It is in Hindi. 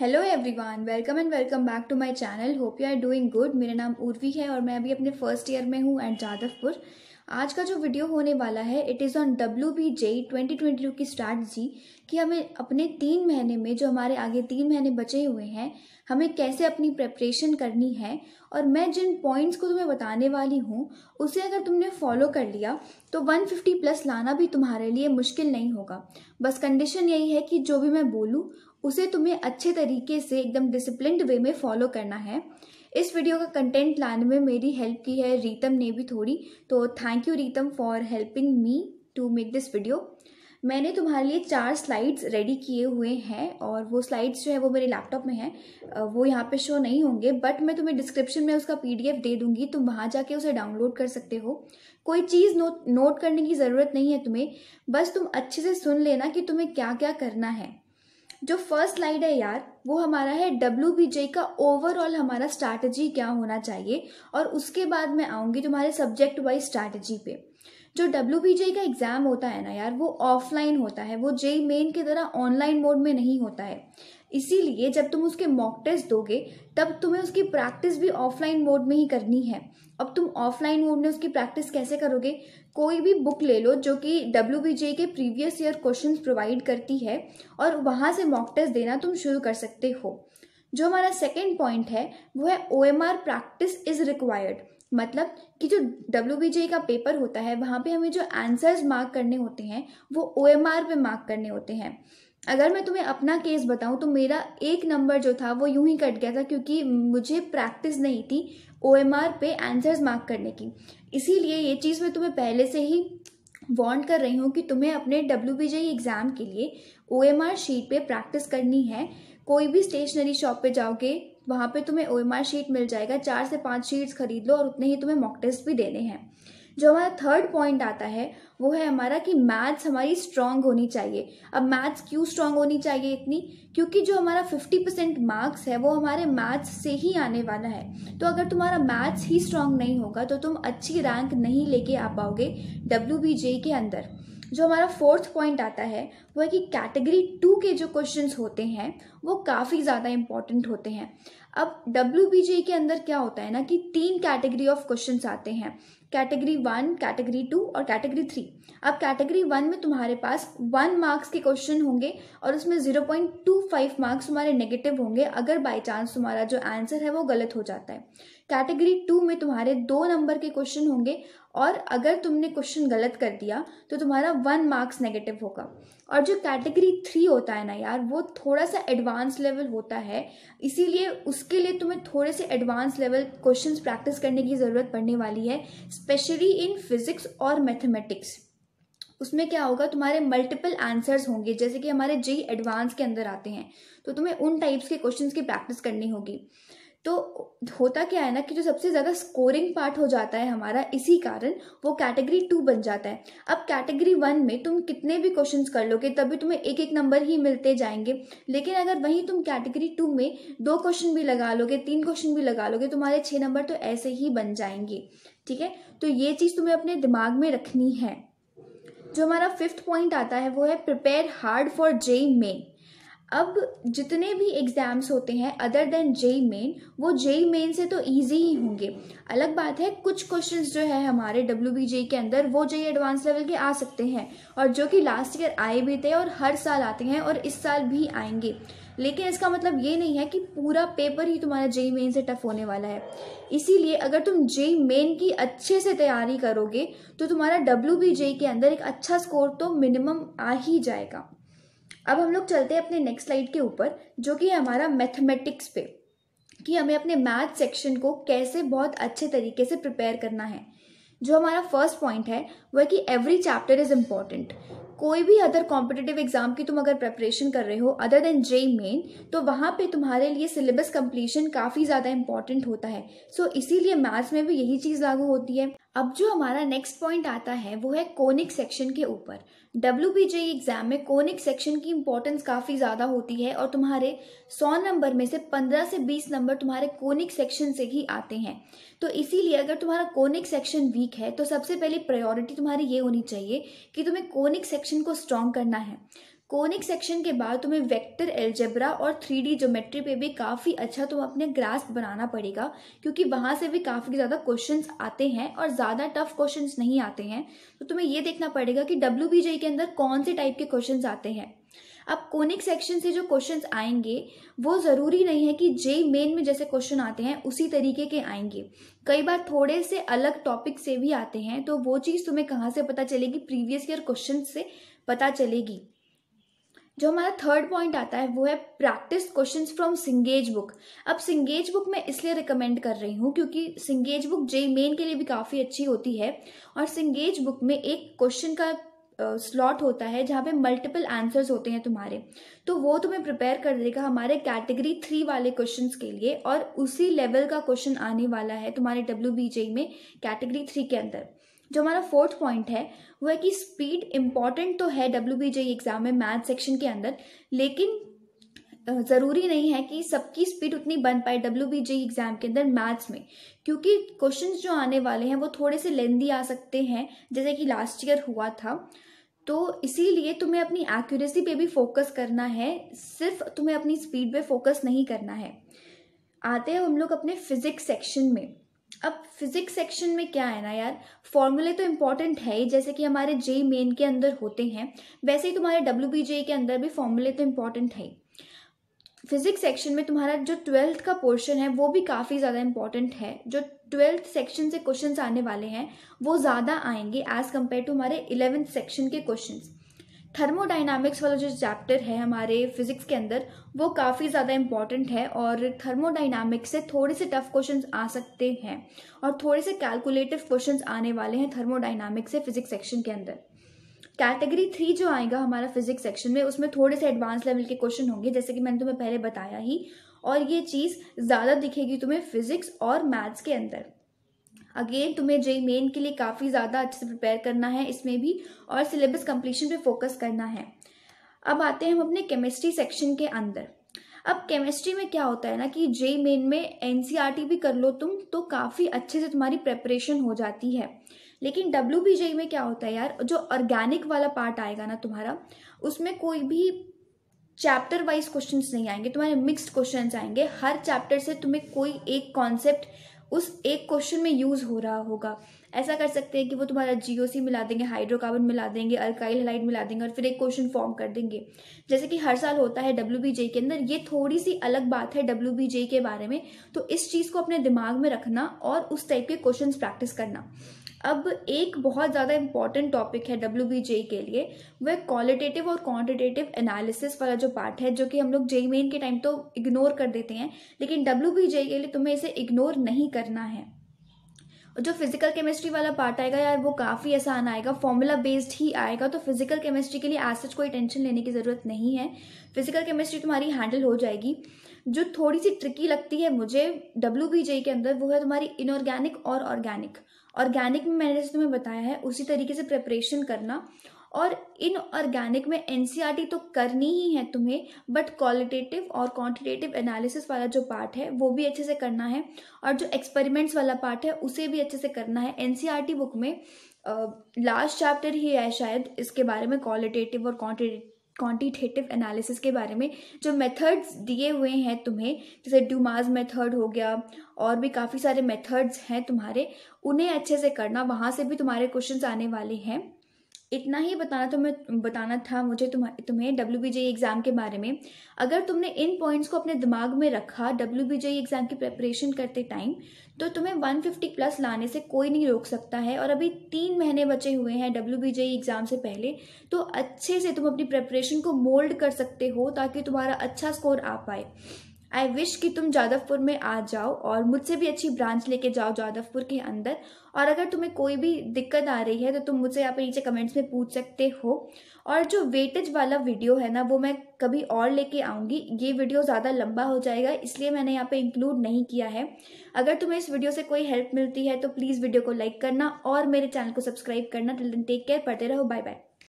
hello everyone welcome and welcome back to my channel hope you are doing good मेरा नाम उर्वी है और मैं अभी अपने फर्स्ट ईयर में हूँ एट जादवपुर आज का जो वीडियो होने वाला है it is on W B J twenty twenty two की स्ट्रैटी कि हमें अपने तीन महीने में जो हमारे आगे तीन महीने बचे हुए हैं हमें कैसे अपनी प्रेपरेशन करनी है और मैं जिन पॉइंट्स को तुम्हें बताने वाली हूँ उसे अगर तुमने फॉलो कर लिया तो 150 प्लस लाना भी तुम्हारे लिए मुश्किल नहीं होगा बस कंडीशन यही है कि जो भी मैं बोलूँ उसे तुम्हें अच्छे तरीके से एकदम डिसिप्लिन वे में फॉलो करना है इस वीडियो का कंटेंट लाने में मेरी हेल्प की है रीतम ने भी थोड़ी तो thank you Ritam for helping me to make this video मैंने तुम्हारे लिए चार स्लाइड्स रेडी किए हुए हैं और वो स्लाइड्स जो है वो मेरे लैपटॉप में हैं वो यहाँ पे शो नहीं होंगे बट मैं तुम्हें डिस्क्रिप्शन में उसका पीडीएफ दे दूंगी तुम वहाँ जाके उसे डाउनलोड कर सकते हो कोई चीज़ नोट नोट करने की ज़रूरत नहीं है तुम्हें बस तुम अच्छे से सुन लेना कि तुम्हें क्या क्या करना है जो फर्स्ट स्लाइड है यार वो हमारा है डब्ल्यू का ओवरऑल हमारा स्ट्रैटेजी क्या होना चाहिए और उसके बाद मैं आऊँगी तुम्हारे सब्जेक्ट वाइज स्ट्रैटेजी पे जो डब्ल्यू का एग्ज़ाम होता है ना यार वो ऑफलाइन होता है वो जे मेन की तरह ऑनलाइन मोड में नहीं होता है इसीलिए जब तुम उसके मॉक टेस्ट दोगे तब तुम्हें उसकी प्रैक्टिस भी ऑफलाइन मोड में ही करनी है अब तुम ऑफलाइन मोड में उसकी प्रैक्टिस कैसे करोगे कोई भी बुक ले लो जो कि डब्ल्यू के प्रीवियस ईयर क्वेश्चन प्रोवाइड करती है और वहाँ से मॉक टेस्ट देना तुम शुरू कर सकते हो जो हमारा सेकेंड पॉइंट है वो है ओ प्रैक्टिस इज रिक्वायर्ड मतलब कि जो डब्ल्यू का पेपर होता है वहाँ पे हमें जो आंसर्स मार्क करने होते हैं वो ओ पे मार्क करने होते हैं अगर मैं तुम्हें अपना केस बताऊं तो मेरा एक नंबर जो था वो यूं ही कट गया था क्योंकि मुझे प्रैक्टिस नहीं थी ओ पे आंसर्स मार्क करने की इसीलिए ये चीज़ मैं तुम्हें पहले से ही वॉन्ट कर रही हूँ कि तुम्हें अपने डब्ल्यू एग्ज़ाम के लिए ओ शीट पर प्रैक्टिस करनी है कोई भी स्टेशनरी शॉप पर जाओगे वहाँ पे तुम्हें ओ शीट मिल जाएगा चार से पाँच शीट्स खरीद लो और उतने ही तुम्हें मॉक टेस्ट भी देने हैं जो हमारा थर्ड पॉइंट आता है वो है हमारा कि मैथ्स हमारी स्ट्रांग होनी चाहिए अब मैथ्स क्यों स्ट्रांग होनी चाहिए इतनी क्योंकि जो हमारा 50 परसेंट मार्क्स है वो हमारे मैथ्स से ही आने वाला है तो अगर तुम्हारा मैथ्स ही स्ट्रांग नहीं होगा तो तुम अच्छी रैंक नहीं लेके आ पाओगे डब्ल्यू के अंदर जो हमारा फोर्थ पॉइंट आता है वो है कि कैटेगरी टू के जो क्वेश्चंस होते हैं वो काफ़ी ज़्यादा इम्पॉर्टेंट होते हैं अब डब्ल्यू के अंदर क्या होता है ना कि तीन कैटेगरी ऑफ क्वेश्चन आते हैं कैटेगरी वन कैटेगरी टू और कैटेगरी थ्री अब कैटेगरी वन में तुम्हारे पास वन मार्क्स के क्वेश्चन होंगे और उसमें zero point two five marks तुम्हारे नेगेटिव होंगे अगर बाई चांस तुम्हारा जो आंसर है वो गलत हो जाता है कैटेगरी टू में तुम्हारे दो नंबर के क्वेश्चन होंगे और अगर तुमने क्वेश्चन गलत कर दिया तो तुम्हारा वन मार्क्स नेगेटिव होगा और जो कैटेगरी थ्री होता है ना यार वो थोड़ा सा एडवांस लेवल होता है इसीलिए उसके लिए तुम्हें थोड़े से एडवांस लेवल क्वेश्चंस प्रैक्टिस करने की ज़रूरत पड़ने वाली है स्पेशली इन फिजिक्स और मैथमेटिक्स उसमें क्या होगा तुम्हारे मल्टीपल आंसर्स होंगे जैसे कि हमारे जे एडवांस के अंदर आते हैं तो तुम्हें उन टाइप्स के क्वेश्चंस की प्रैक्टिस करनी होगी तो होता क्या है ना कि जो सबसे ज़्यादा स्कोरिंग पार्ट हो जाता है हमारा इसी कारण वो कैटेगरी टू बन जाता है अब कैटेगरी वन में तुम कितने भी क्वेश्चंस कर लोगे तभी तुम्हें एक एक नंबर ही मिलते जाएंगे लेकिन अगर वहीं तुम कैटेगरी टू में दो क्वेश्चन भी लगा लोगे तीन क्वेश्चन भी लगा लोगे तुम्हारे छः नंबर तो ऐसे ही बन जाएंगे ठीक है तो ये चीज़ तुम्हें अपने दिमाग में रखनी है जो हमारा फिफ्थ पॉइंट आता है वो है prepare hard for JEE Main अब जितने भी एग्ज़ाम्स होते हैं अदर देन जेई मेन वो जेई मेन से तो इजी ही होंगे अलग बात है कुछ क्वेश्चंस जो है हमारे डब्ल्यू बी जेई के अंदर वो जेई एडवांस लेवल के आ सकते हैं और जो कि लास्ट ईयर आए भी थे और हर साल आते हैं और इस साल भी आएंगे लेकिन इसका मतलब ये नहीं है कि पूरा पेपर ही तुम्हारा जेई मेन से टफ होने वाला है इसीलिए अगर तुम जेई मेन की अच्छे से तैयारी करोगे तो तुम्हारा डब्ल्यू बी जेई के अंदर एक अच्छा स्कोर तो मिनिमम आ ही जाएगा अब हम लोग चलते हैं अपने नेक्स्ट स्लाइड के ऊपर जो कि हमारा मैथमेटिक्स पे कि हमें अपने मैथ सेक्शन को कैसे बहुत अच्छे तरीके से प्रिपेयर करना है जो हमारा फर्स्ट पॉइंट है वह है कि एवरी चैप्टर इज इम्पॉर्टेंट कोई भी अदर कॉम्पिटेटिव एग्जाम की तुम अगर प्रेपरेशन कर रहे हो अदर देन जेई मेन तो वहाँ पे तुम्हारे लिए सिलेबस कंप्लीशन काफ़ी ज़्यादा इंपॉर्टेंट होता है सो so, इसीलिए मैथ्स में भी यही चीज़ लागू होती है अब जो हमारा नेक्स्ट पॉइंट आता है वो है कोनिक सेक्शन के ऊपर डब्ल्यू बी जे एग्जाम में कोनिक सेक्शन की इंपॉर्टेंस काफ़ी ज़्यादा होती है और तुम्हारे 100 नंबर में से 15 से 20 नंबर तुम्हारे कोनिक सेक्शन से ही आते हैं तो इसीलिए अगर तुम्हारा कोनिक सेक्शन वीक है तो सबसे पहले प्रायोरिटी तुम्हारी ये होनी चाहिए कि तुम्हें कोनिक सेक्शन को स्ट्रॉन्ग करना है कोनिक सेक्शन के बाद तुम्हें वेक्टर एल्जेब्रा और थ्री डी ज्योमेट्री पे भी काफ़ी अच्छा तुम अपने ग्रास्प बनाना पड़ेगा क्योंकि वहाँ से भी काफ़ी ज़्यादा क्वेश्चंस आते हैं और ज़्यादा टफ क्वेश्चंस नहीं आते हैं तो तुम्हें ये देखना पड़ेगा कि डब्ल्यू के अंदर कौन से टाइप के क्वेश्चन आते हैं अब कोनिक सेक्शन से जो क्वेश्चन आएंगे वो ज़रूरी नहीं है कि जे मेन में जैसे क्वेश्चन आते हैं उसी तरीके के आएंगे कई बार थोड़े से अलग टॉपिक से भी आते हैं तो वो चीज़ तुम्हें कहाँ से पता चलेगी प्रीवियस ईयर क्वेश्चन से पता चलेगी जो हमारा थर्ड पॉइंट आता है वो है practice questions from Cengage book अब सिंगेज बुक मैं इसलिए रिकमेंड कर रही हूँ क्योंकि सिंगेज बुक जे मेन के लिए भी काफ़ी अच्छी होती है और सिंगेज बुक में एक क्वेश्चन का स्लॉट uh, होता है जहाँ पे मल्टीपल आंसर्स होते हैं तुम्हारे तो वो तुम्हें प्रिपेयर कर देगा हमारे कैटेगरी थ्री वाले क्वेश्चन के लिए और उसी लेवल का क्वेश्चन आने वाला है तुम्हारे डब्ल्यू में कैटेगरी थ्री के अंदर जो हमारा फोर्थ पॉइंट है वो है कि स्पीड इम्पॉर्टेंट तो है डब्ल्यू बी जेई एग्जाम में मैथ सेक्शन के अंदर लेकिन ज़रूरी नहीं है कि सबकी स्पीड उतनी बन पाए डब्ल्यू बी जे एग्ज़ाम के अंदर मैथ्स में क्योंकि क्वेश्चंस जो आने वाले हैं वो थोड़े से लेंदी आ सकते हैं जैसे कि लास्ट ईयर हुआ था तो इसीलिए तुम्हें अपनी एक्यूरेसी पे भी फोकस करना है सिर्फ तुम्हें अपनी स्पीड पे फोकस नहीं करना है आते हैं हम लोग अपने फिजिक्स सेक्शन में अब फिजिक्स सेक्शन में क्या है ना यार फॉर्मूले तो इम्पॉर्टेंट है ही जैसे कि हमारे जे मेन के अंदर होते हैं वैसे ही तुम्हारे डब्ल्यू बी जे के अंदर भी फॉर्मूले तो इम्पॉर्टेंट है फिजिक्स सेक्शन में तुम्हारा जो ट्वेल्थ का पोर्शन है वो भी काफ़ी ज़्यादा इम्पॉर्टेंट है जो ट्वेल्थ सेक्शन से क्वेश्चन आने वाले हैं वो ज़्यादा आएंगे एज़ कम्पेयर टू हमारे इलेवेंथ सेक्शन के क्वेश्चन थर्मोडाइनामिक्स वाला जो चैप्टर है हमारे फिजिक्स के अंदर वो काफ़ी ज़्यादा इंपॉर्टेंट है और थर्मोडाइनामिक्स से थोड़े से टफ क्वेश्चन आ सकते हैं और थोड़े से कैलकुलेटिव क्वेश्चन आने वाले हैं थर्मोडाइनामिक्स से फिजिक्स सेक्शन के अंदर कैटेगरी थ्री जो आएगा हमारा फिजिक्स सेक्शन में उसमें थोड़े से एडवांस लेवल के क्वेश्चन होंगे जैसे कि मैंने तुम्हें पहले बताया ही और ये चीज़ ज़्यादा दिखेगी तुम्हें फिजिक्स और मैथ्स के अंदर अगेन तुम्हें जे मेन के लिए काफ़ी ज़्यादा अच्छे से प्रिपेयर करना है इसमें भी और सिलेबस कम्प्लीशन पे फोकस करना है अब आते हैं हम अपने केमिस्ट्री सेक्शन के अंदर अब केमिस्ट्री में क्या होता है ना कि जे मेन में एन e भी कर लो तुम तो काफ़ी अच्छे से तुम्हारी प्रेपरेशन हो जाती है लेकिन डब्ल्यू में क्या होता है यार जो ऑर्गेनिक वाला पार्ट आएगा ना तुम्हारा उसमें कोई भी चैप्टर वाइज क्वेश्चन नहीं आएंगे तुम्हारे मिक्सड क्वेश्चन आएंगे हर चैप्टर से तुम्हें कोई एक कॉन्सेप्ट उस एक क्वेश्चन में यूज़ हो रहा होगा ऐसा कर सकते हैं कि वो तुम्हारा जीओसी मिला देंगे हाइड्रोकार्बन मिला देंगे अल्काइल हलाइड मिला देंगे और फिर एक क्वेश्चन फॉर्म कर देंगे जैसे कि हर साल होता है डब्ल्यू के अंदर ये थोड़ी सी अलग बात है डब्ल्यू के बारे में तो इस चीज़ को अपने दिमाग में रखना और उस टाइप के क्वेश्चन प्रैक्टिस करना अब एक बहुत ज़्यादा इम्पॉर्टेंट टॉपिक है डब्ल्यू बी के लिए वह क्वालिटेटिव और क्वान्टिटेटिव एनालिसिस वाला जो पार्ट है जो कि हम लोग जेई मेन के टाइम तो इग्नोर कर देते हैं लेकिन डब्ल्यू बी जे के लिए तुम्हें इसे इग्नोर नहीं करना है और जो फिजिकल केमिस्ट्री वाला पार्ट आएगा यार वो काफ़ी आसान आएगा फॉर्मूला बेस्ड ही आएगा तो फिजिकल केमिस्ट्री के लिए आज सच कोई टेंशन लेने की ज़रूरत नहीं है फिजिकल केमिस्ट्री तुम्हारी हैंडल हो जाएगी जो थोड़ी सी ट्रिकी लगती है मुझे डब्ल्यू के अंदर वो है तुम्हारी इनऑर्गेनिक और ऑर्गेनिक ऑर्गेनिक में मैंने जैसे तुम्हें बताया है उसी तरीके से प्रिपरेशन करना और इन ऑर्गेनिक में एनसीईआरटी e तो करनी ही है तुम्हें बट क्वालिटेटिव और क्वांटिटेटिव एनालिसिस वाला जो पार्ट है वो भी अच्छे से करना है और जो एक्सपेरिमेंट्स वाला पार्ट है उसे भी अच्छे से करना है एनसीईआरटी बुक e में लास्ट चैप्टर ही है शायद इसके बारे में क्वालिटेटिव और क्वांटिटेटिव क्वांटिटेटिव एनालिसिस के बारे में जो मेथड्स दिए हुए हैं तुम्हें जैसे ड्यूमाज मेथड हो गया और भी काफ़ी सारे मेथड्स हैं तुम्हारे उन्हें अच्छे से करना वहाँ से भी तुम्हारे क्वेश्चंस आने वाले हैं इतना ही बताना तो मैं बताना था मुझे तुम तुम्हें डब्ल्यू बी एग्ज़ाम के बारे में अगर तुमने इन पॉइंट्स को अपने दिमाग में रखा डब्ल्यू बी एग्ज़ाम की प्रेपरेशन करते टाइम तो तुम्हें 150 प्लस लाने से कोई नहीं रोक सकता है और अभी तीन महीने बचे हुए हैं डब्ल्यू बी एग्ज़ाम से पहले तो अच्छे से तुम अपनी प्रेपरेशन को मोल्ड कर सकते हो ताकि तुम्हारा अच्छा स्कोर आ पाए आई विश कि तुम जादवपुर में आ जाओ और मुझसे भी अच्छी ब्रांच लेके जाओ जादवपुर के अंदर और अगर तुम्हें कोई भी दिक्कत आ रही है तो तुम मुझसे यहाँ पे नीचे कमेंट्स में पूछ सकते हो और जो वेटेज वाला वीडियो है ना वो मैं कभी और लेके आऊँगी ये वीडियो ज़्यादा लंबा हो जाएगा इसलिए मैंने यहाँ पे इंक्लूड नहीं किया है अगर तुम्हें इस वीडियो से कोई हेल्प मिलती है तो प्लीज़ वीडियो को लाइक करना और मेरे चैनल को सब्सक्राइब करना टिल टेक केयर पढ़ते रहो बाय बाय